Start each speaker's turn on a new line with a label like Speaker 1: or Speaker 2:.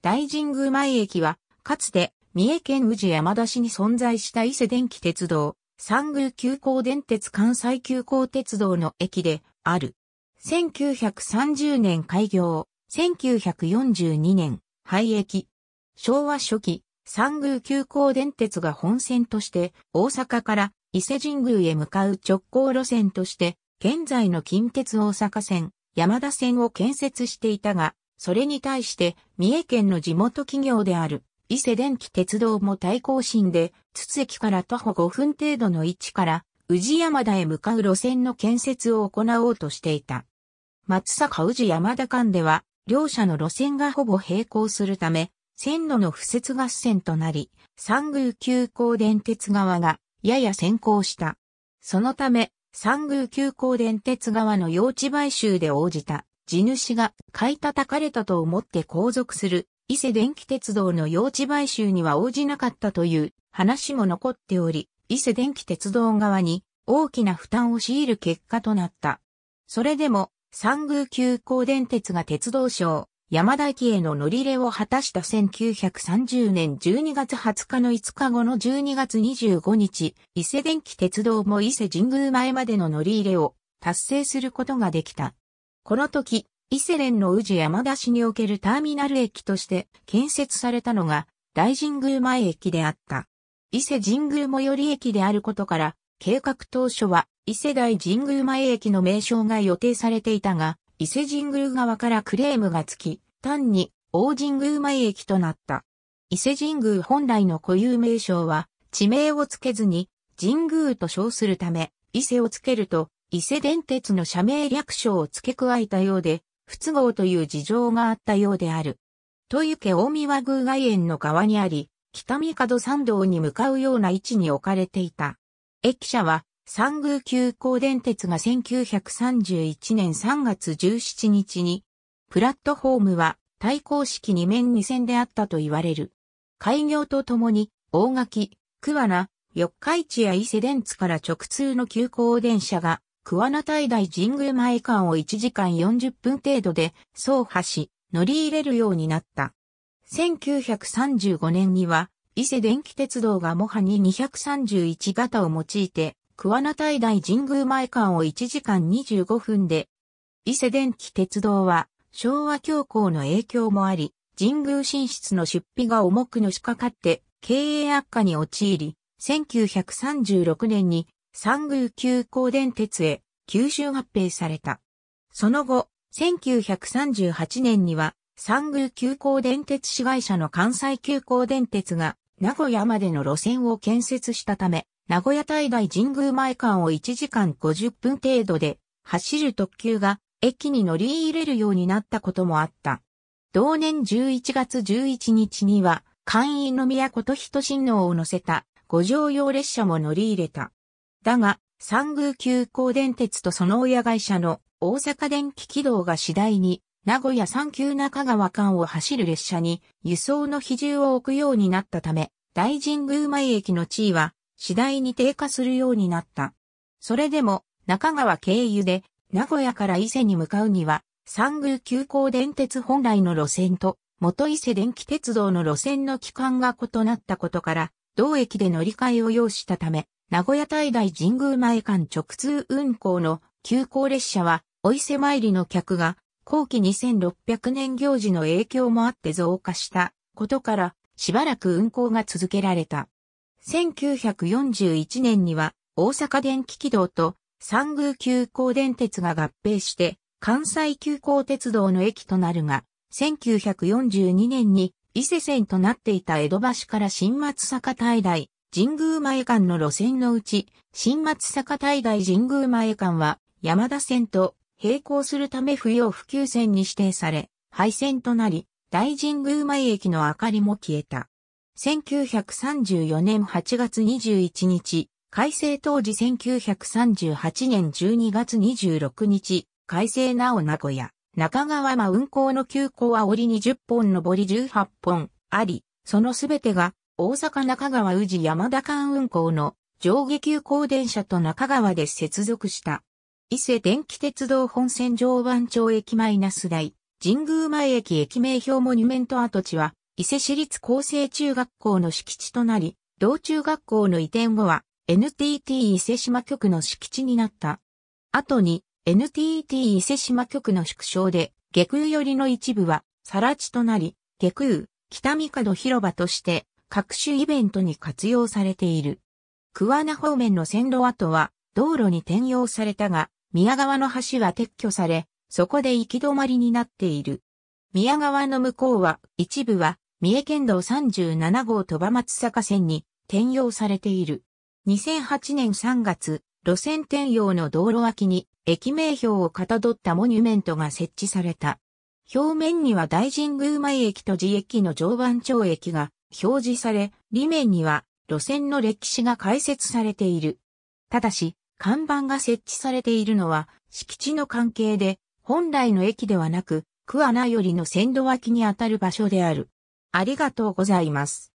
Speaker 1: 大神宮前駅は、かつて、三重県宇治山田市に存在した伊勢電気鉄道、三宮急行電鉄関西急行鉄道の駅である。1930年開業、1942年廃駅。昭和初期、三宮急行電鉄が本線として大阪から伊勢神宮へ向かう直行路線として、現在の近鉄大阪線、山田線を建設していたが、それに対して三重県の地元企業である伊勢電気鉄道も対抗心で、津駅から徒歩5分程度の位置から宇治山田へ向かう路線の建設を行おうとしていた。松阪宇治山田間では、両者の路線がほぼ並行するため、線路の付設合戦となり、三宮急行電鉄側がやや先行した。そのため、三宮急行電鉄側の用地買収で応じた地主が買い叩かれたと思って後続する伊勢電気鉄道の用地買収には応じなかったという話も残っており、伊勢電気鉄道側に大きな負担を強いる結果となった。それでも、三宮急行電鉄が鉄道省、山田駅への乗り入れを果たした1930年12月20日の5日後の12月25日、伊勢電気鉄道も伊勢神宮前までの乗り入れを達成することができた。この時、伊勢連の宇治山田市におけるターミナル駅として建設されたのが大神宮前駅であった。伊勢神宮最寄り駅であることから、計画当初は伊勢大神宮前駅の名称が予定されていたが、伊勢神宮側からクレームがつき、単に大神宮前駅となった。伊勢神宮本来の固有名称は、地名をつけずに、神宮と称するため、伊勢をつけると、伊勢電鉄の社名略称を付け加えたようで、不都合という事情があったようである。豊池大見和宮外苑の側にあり、北三角参道に向かうような位置に置かれていた。駅舎は、三宮急行電鉄が1931年3月17日に、プラットフォームは対抗式2面2線であったと言われる。開業とともに、大垣、桑名、四日市や伊勢電鉄から直通の急行電車が桑名大大神宮前間を1時間40分程度で走破し、乗り入れるようになった。1935年には、伊勢電気鉄道がモハに231型を用いて、桑名大大神宮前間を1時間25分で、伊勢電気鉄道は昭和恐慌の影響もあり、神宮進出の出費が重くのしかかって経営悪化に陥り、1936年に三宮急行電鉄へ吸収合併された。その後、1938年には三宮急行電鉄市会社の関西急行電鉄が名古屋までの路線を建設したため、名古屋大大神宮前間を1時間50分程度で走る特急が駅に乗り入れるようになったこともあった。同年11月11日には、会員の都と人親王を乗せた五条用列車も乗り入れた。だが、三宮急行電鉄とその親会社の大阪電気軌道が次第に名古屋三急中川間を走る列車に輸送の比重を置くようになったため、大神宮前駅の地位は次第に低下するようになった。それでも中川経由で名古屋から伊勢に向かうには、三宮急行電鉄本来の路線と元伊勢電気鉄道の路線の期間が異なったことから、同駅で乗り換えを要したため、名古屋大大神宮前間直通運行の急行列車は、お伊勢参りの客が、後期2600年行事の影響もあって増加したことから、しばらく運行が続けられた。1941年には、大阪電気軌道と三宮急行電鉄が合併して、関西急行鉄道の駅となるが、1942年に伊勢線となっていた江戸橋から新松坂大台、神宮前間の路線のうち、新松坂大外神宮前間は山田線と並行するため不要不急線に指定され、廃線となり、大神宮前駅の明かりも消えた。1934年8月21日、改正当時1938年12月26日、改正なお名古屋、中川間運行の急行は折20本上り18本あり、そのすべてが大阪中川宇治山田間運行の上下急行電車と中川で接続した。伊勢電気鉄道本線常磐町駅マイナス台、神宮前駅駅名標モニュメント跡地は、伊勢市立厚生中学校の敷地となり、同中学校の移転後は NTT 伊勢島局の敷地になった。後に NTT 伊勢島局の縮小で、下空寄りの一部は、更地となり、下空、北三角広場として各種イベントに活用されている。桑名方面の線路跡は道路に転用されたが、宮川の橋は撤去され、そこで行き止まりになっている。宮川の向こうは、一部は、三重県道37号鳥羽松坂線に転用されている。2008年3月、路線転用の道路脇に駅名標をかたどったモニュメントが設置された。表面には大神宮前駅と寺駅の常磐町駅が表示され、裏面には路線の歴史が解説されている。ただし、看板が設置されているのは敷地の関係で、本来の駅ではなく、桑名よりの線路脇にあたる場所である。ありがとうございます。